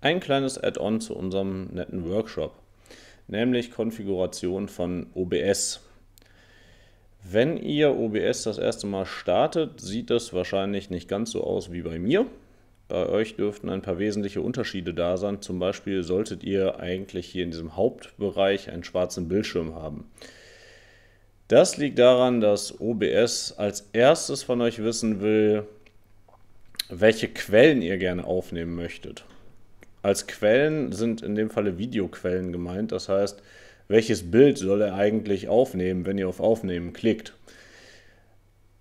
ein kleines Add-on zu unserem netten Workshop, nämlich Konfiguration von OBS. Wenn ihr OBS das erste Mal startet, sieht das wahrscheinlich nicht ganz so aus wie bei mir. Bei euch dürften ein paar wesentliche Unterschiede da sein. Zum Beispiel solltet ihr eigentlich hier in diesem Hauptbereich einen schwarzen Bildschirm haben. Das liegt daran, dass OBS als erstes von euch wissen will, welche Quellen ihr gerne aufnehmen möchtet. Als Quellen sind in dem Falle Videoquellen gemeint. Das heißt, welches Bild soll er eigentlich aufnehmen, wenn ihr auf Aufnehmen klickt?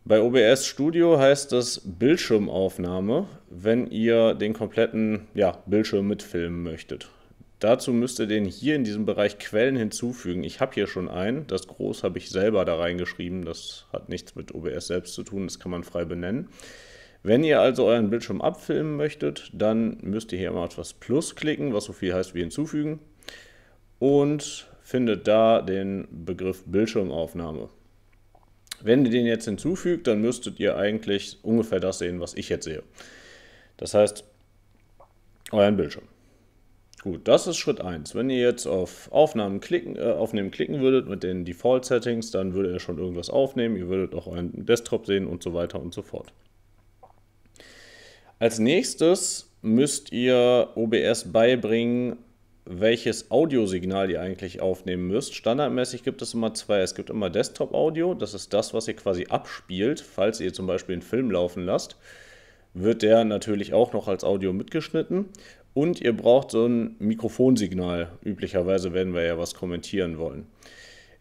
Bei OBS Studio heißt das Bildschirmaufnahme, wenn ihr den kompletten ja, Bildschirm mitfilmen möchtet. Dazu müsst ihr den hier in diesem Bereich Quellen hinzufügen. Ich habe hier schon einen, das groß habe ich selber da reingeschrieben, das hat nichts mit OBS selbst zu tun, das kann man frei benennen. Wenn ihr also euren Bildschirm abfilmen möchtet, dann müsst ihr hier immer etwas Plus klicken, was so viel heißt wie hinzufügen. Und findet da den Begriff Bildschirmaufnahme. Wenn ihr den jetzt hinzufügt, dann müsstet ihr eigentlich ungefähr das sehen, was ich jetzt sehe. Das heißt, euren Bildschirm. Gut, das ist Schritt 1. Wenn ihr jetzt auf Aufnahmen klicken, äh, Aufnehmen klicken würdet mit den Default Settings, dann würde er schon irgendwas aufnehmen. Ihr würdet auch euren Desktop sehen und so weiter und so fort. Als nächstes müsst ihr OBS beibringen, welches Audiosignal ihr eigentlich aufnehmen müsst. Standardmäßig gibt es immer zwei. Es gibt immer Desktop-Audio, das ist das, was ihr quasi abspielt, falls ihr zum Beispiel einen Film laufen lasst. Wird der natürlich auch noch als Audio mitgeschnitten. Und ihr braucht so ein Mikrofonsignal. Üblicherweise werden wir ja was kommentieren wollen.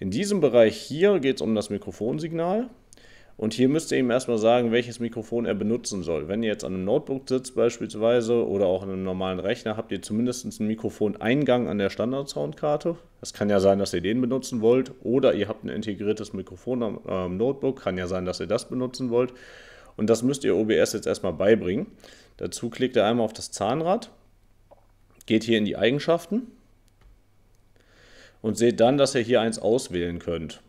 In diesem Bereich hier geht es um das Mikrofonsignal. Und hier müsst ihr ihm erstmal sagen, welches Mikrofon er benutzen soll. Wenn ihr jetzt an einem Notebook sitzt beispielsweise oder auch an einem normalen Rechner, habt ihr zumindest einen Mikrofoneingang an der Standard-Soundkarte. Es kann ja sein, dass ihr den benutzen wollt. Oder ihr habt ein integriertes Mikrofon am äh, Notebook. Kann ja sein, dass ihr das benutzen wollt. Und das müsst ihr OBS jetzt erstmal beibringen. Dazu klickt ihr einmal auf das Zahnrad, geht hier in die Eigenschaften und seht dann, dass ihr hier eins auswählen könnt.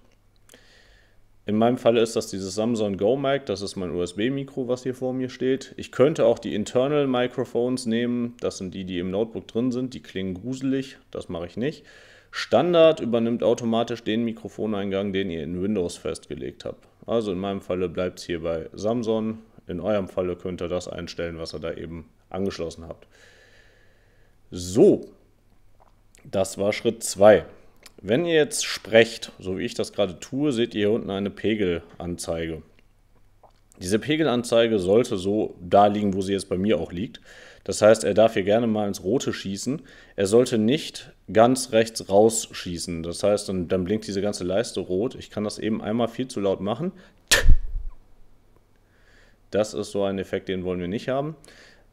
In meinem Fall ist das dieses Samsung Go Mic, das ist mein USB-Mikro, was hier vor mir steht. Ich könnte auch die Internal Microphones nehmen, das sind die, die im Notebook drin sind, die klingen gruselig, das mache ich nicht. Standard übernimmt automatisch den Mikrofoneingang, den ihr in Windows festgelegt habt. Also in meinem Falle bleibt es hier bei Samsung, in eurem Falle könnt ihr das einstellen, was ihr da eben angeschlossen habt. So, das war Schritt 2. Wenn ihr jetzt sprecht, so wie ich das gerade tue, seht ihr hier unten eine Pegelanzeige. Diese Pegelanzeige sollte so da liegen, wo sie jetzt bei mir auch liegt. Das heißt, er darf hier gerne mal ins Rote schießen. Er sollte nicht ganz rechts rausschießen. Das heißt, dann, dann blinkt diese ganze Leiste rot. Ich kann das eben einmal viel zu laut machen. Das ist so ein Effekt, den wollen wir nicht haben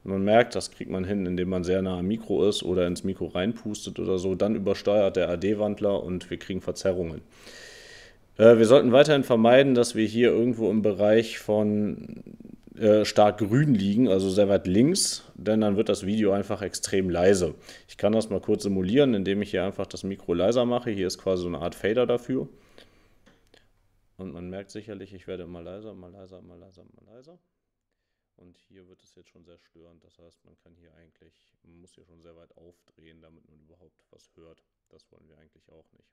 man merkt, das kriegt man hin, indem man sehr nah am Mikro ist oder ins Mikro reinpustet oder so, dann übersteuert der AD-Wandler und wir kriegen Verzerrungen. Äh, wir sollten weiterhin vermeiden, dass wir hier irgendwo im Bereich von äh, stark grün liegen, also sehr weit links, denn dann wird das Video einfach extrem leise. Ich kann das mal kurz simulieren, indem ich hier einfach das Mikro leiser mache. Hier ist quasi so eine Art Fader dafür. Und man merkt sicherlich, ich werde immer leiser, immer leiser, immer leiser, immer leiser. Und hier wird es jetzt schon sehr störend. Das heißt, man kann hier eigentlich, man muss hier schon sehr weit aufdrehen, damit man überhaupt was hört. Das wollen wir eigentlich auch nicht.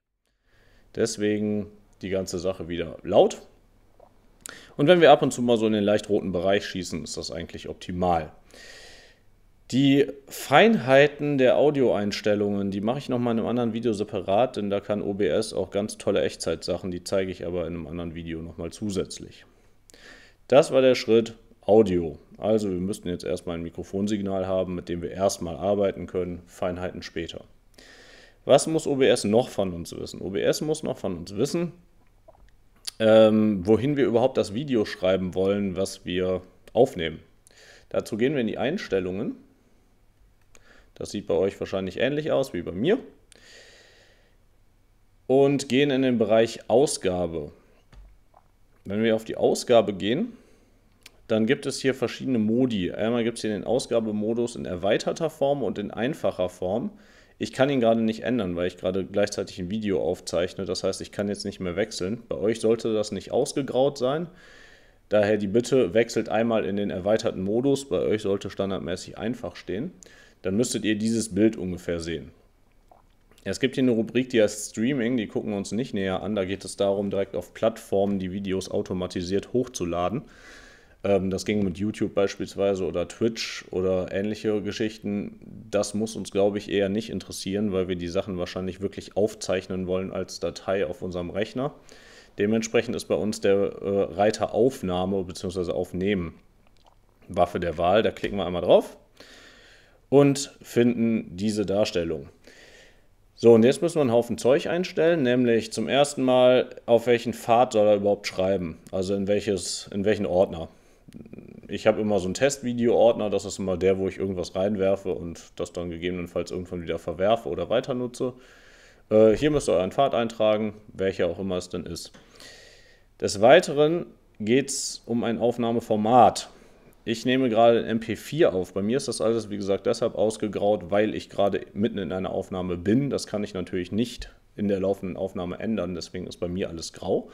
Deswegen die ganze Sache wieder laut. Und wenn wir ab und zu mal so in den leicht roten Bereich schießen, ist das eigentlich optimal. Die Feinheiten der Audioeinstellungen, die mache ich nochmal in einem anderen Video separat, denn da kann OBS auch ganz tolle Echtzeitsachen, die zeige ich aber in einem anderen Video nochmal zusätzlich. Das war der Schritt Audio. Also wir müssten jetzt erstmal ein Mikrofonsignal haben, mit dem wir erstmal arbeiten können, Feinheiten später. Was muss OBS noch von uns wissen? OBS muss noch von uns wissen, ähm, wohin wir überhaupt das Video schreiben wollen, was wir aufnehmen. Dazu gehen wir in die Einstellungen. Das sieht bei euch wahrscheinlich ähnlich aus wie bei mir. Und gehen in den Bereich Ausgabe. Wenn wir auf die Ausgabe gehen, dann gibt es hier verschiedene Modi. Einmal gibt es hier den Ausgabemodus in erweiterter Form und in einfacher Form. Ich kann ihn gerade nicht ändern, weil ich gerade gleichzeitig ein Video aufzeichne. Das heißt, ich kann jetzt nicht mehr wechseln. Bei euch sollte das nicht ausgegraut sein. Daher die Bitte, wechselt einmal in den erweiterten Modus. Bei euch sollte standardmäßig einfach stehen. Dann müsstet ihr dieses Bild ungefähr sehen. Es gibt hier eine Rubrik, die heißt Streaming, die gucken wir uns nicht näher an. Da geht es darum, direkt auf Plattformen die Videos automatisiert hochzuladen. Ähm, das ging mit YouTube beispielsweise oder Twitch oder ähnliche Geschichten. Das muss uns, glaube ich, eher nicht interessieren, weil wir die Sachen wahrscheinlich wirklich aufzeichnen wollen als Datei auf unserem Rechner. Dementsprechend ist bei uns der äh, Reiter Aufnahme bzw. Aufnehmen Waffe der Wahl. Da klicken wir einmal drauf und finden diese Darstellung. So, und jetzt müssen wir einen Haufen Zeug einstellen, nämlich zum ersten Mal, auf welchen Pfad soll er überhaupt schreiben, also in, welches, in welchen Ordner ich habe immer so einen Testvideo-Ordner, das ist immer der, wo ich irgendwas reinwerfe und das dann gegebenenfalls irgendwann wieder verwerfe oder weiter nutze. Äh, hier müsst ihr euren Pfad eintragen, welcher auch immer es denn ist. Des Weiteren geht es um ein Aufnahmeformat. Ich nehme gerade MP4 auf. Bei mir ist das alles, wie gesagt, deshalb ausgegraut, weil ich gerade mitten in einer Aufnahme bin. Das kann ich natürlich nicht in der laufenden Aufnahme ändern, deswegen ist bei mir alles grau.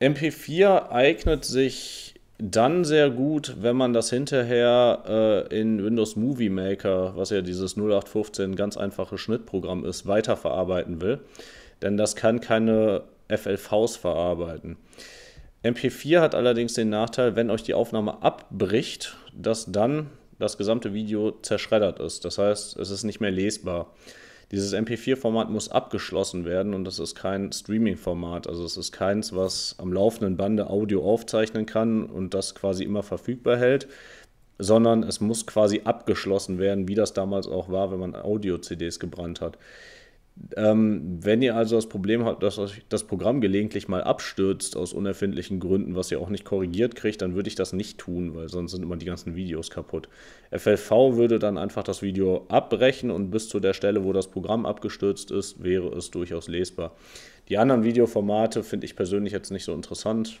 MP4 eignet sich dann sehr gut, wenn man das hinterher äh, in Windows Movie Maker, was ja dieses 0815 ganz einfache Schnittprogramm ist, weiterverarbeiten will. Denn das kann keine FLVs verarbeiten. MP4 hat allerdings den Nachteil, wenn euch die Aufnahme abbricht, dass dann das gesamte Video zerschreddert ist. Das heißt, es ist nicht mehr lesbar dieses MP4-Format muss abgeschlossen werden und das ist kein Streaming-Format. Also es ist keins, was am laufenden Bande Audio aufzeichnen kann und das quasi immer verfügbar hält, sondern es muss quasi abgeschlossen werden, wie das damals auch war, wenn man Audio-CDs gebrannt hat. Ähm, wenn ihr also das Problem habt, dass euch das Programm gelegentlich mal abstürzt aus unerfindlichen Gründen, was ihr auch nicht korrigiert kriegt, dann würde ich das nicht tun, weil sonst sind immer die ganzen Videos kaputt. FLV würde dann einfach das Video abbrechen und bis zu der Stelle, wo das Programm abgestürzt ist, wäre es durchaus lesbar. Die anderen Videoformate finde ich persönlich jetzt nicht so interessant.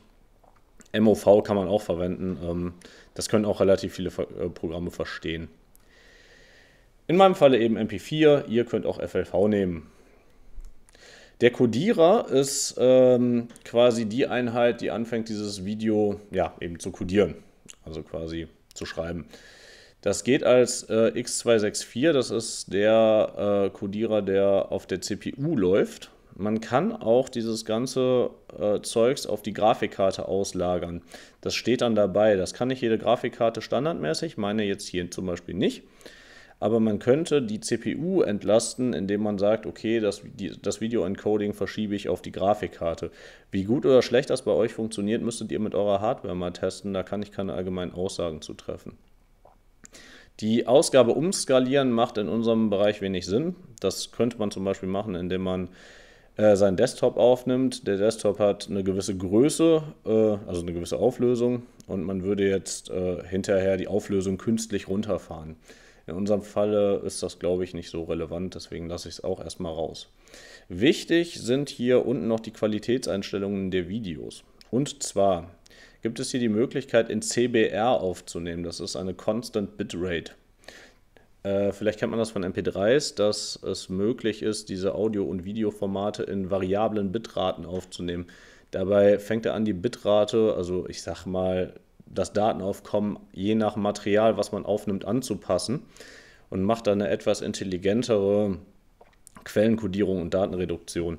MOV kann man auch verwenden. Ähm, das können auch relativ viele äh, Programme verstehen. In meinem Falle eben MP4, ihr könnt auch FLV nehmen. Der Codierer ist ähm, quasi die Einheit, die anfängt, dieses Video ja, eben zu codieren, also quasi zu schreiben. Das geht als äh, X264, das ist der äh, Codierer, der auf der CPU läuft. Man kann auch dieses ganze äh, Zeugs auf die Grafikkarte auslagern. Das steht dann dabei. Das kann nicht jede Grafikkarte standardmäßig, meine jetzt hier zum Beispiel nicht aber man könnte die CPU entlasten, indem man sagt, okay, das, das Video-Encoding verschiebe ich auf die Grafikkarte. Wie gut oder schlecht das bei euch funktioniert, müsstet ihr mit eurer Hardware mal testen, da kann ich keine allgemeinen Aussagen zu treffen. Die Ausgabe umskalieren macht in unserem Bereich wenig Sinn. Das könnte man zum Beispiel machen, indem man äh, seinen Desktop aufnimmt. Der Desktop hat eine gewisse Größe, äh, also eine gewisse Auflösung und man würde jetzt äh, hinterher die Auflösung künstlich runterfahren. In unserem Falle ist das, glaube ich, nicht so relevant, deswegen lasse ich es auch erstmal raus. Wichtig sind hier unten noch die Qualitätseinstellungen der Videos. Und zwar gibt es hier die Möglichkeit, in CBR aufzunehmen. Das ist eine Constant Bitrate. Äh, vielleicht kennt man das von MP3s, dass es möglich ist, diese Audio- und Videoformate in variablen Bitraten aufzunehmen. Dabei fängt er an, die Bitrate, also ich sag mal das Datenaufkommen je nach Material, was man aufnimmt, anzupassen und macht dann eine etwas intelligentere Quellenkodierung und Datenreduktion.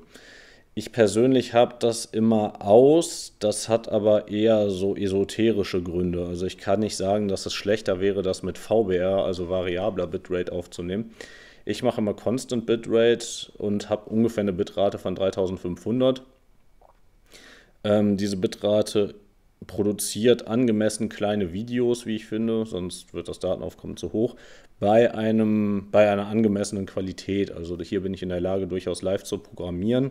Ich persönlich habe das immer aus, das hat aber eher so esoterische Gründe. Also ich kann nicht sagen, dass es schlechter wäre, das mit VBR, also variabler Bitrate, aufzunehmen. Ich mache immer Constant Bitrate und habe ungefähr eine Bitrate von 3500. Ähm, diese Bitrate produziert angemessen kleine Videos, wie ich finde, sonst wird das Datenaufkommen zu hoch, bei, einem, bei einer angemessenen Qualität. Also hier bin ich in der Lage, durchaus live zu programmieren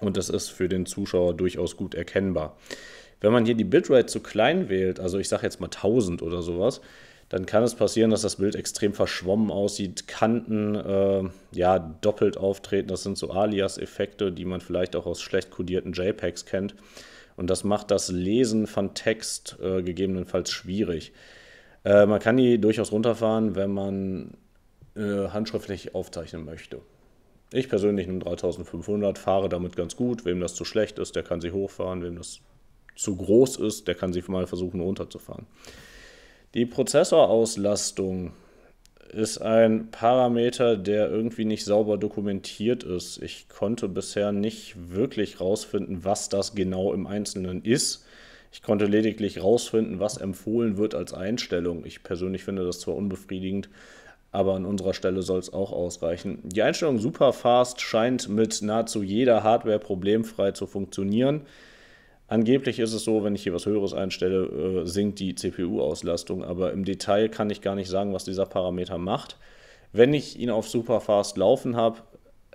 und das ist für den Zuschauer durchaus gut erkennbar. Wenn man hier die Bitrate zu klein wählt, also ich sage jetzt mal 1000 oder sowas, dann kann es passieren, dass das Bild extrem verschwommen aussieht, Kanten äh, ja doppelt auftreten. Das sind so Alias-Effekte, die man vielleicht auch aus schlecht kodierten JPEGs kennt. Und das macht das Lesen von Text äh, gegebenenfalls schwierig. Äh, man kann die durchaus runterfahren, wenn man äh, handschriftlich aufzeichnen möchte. Ich persönlich nehme 3500, fahre damit ganz gut. Wem das zu schlecht ist, der kann sie hochfahren. Wem das zu groß ist, der kann sie mal versuchen runterzufahren. Die Prozessorauslastung ist ein Parameter, der irgendwie nicht sauber dokumentiert ist. Ich konnte bisher nicht wirklich rausfinden, was das genau im Einzelnen ist. Ich konnte lediglich rausfinden, was empfohlen wird als Einstellung. Ich persönlich finde das zwar unbefriedigend, aber an unserer Stelle soll es auch ausreichen. Die Einstellung Superfast scheint mit nahezu jeder Hardware problemfrei zu funktionieren. Angeblich ist es so, wenn ich hier was Höheres einstelle, äh, sinkt die CPU-Auslastung, aber im Detail kann ich gar nicht sagen, was dieser Parameter macht. Wenn ich ihn auf Superfast laufen habe,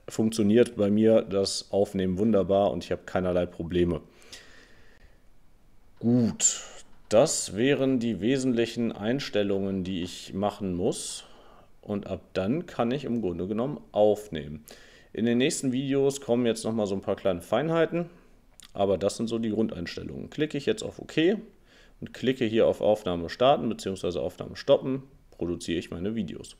funktioniert bei mir das Aufnehmen wunderbar und ich habe keinerlei Probleme. Gut, das wären die wesentlichen Einstellungen, die ich machen muss und ab dann kann ich im Grunde genommen aufnehmen. In den nächsten Videos kommen jetzt nochmal so ein paar kleine Feinheiten. Aber das sind so die Grundeinstellungen. Klicke ich jetzt auf OK und klicke hier auf Aufnahme starten bzw. Aufnahme stoppen, produziere ich meine Videos.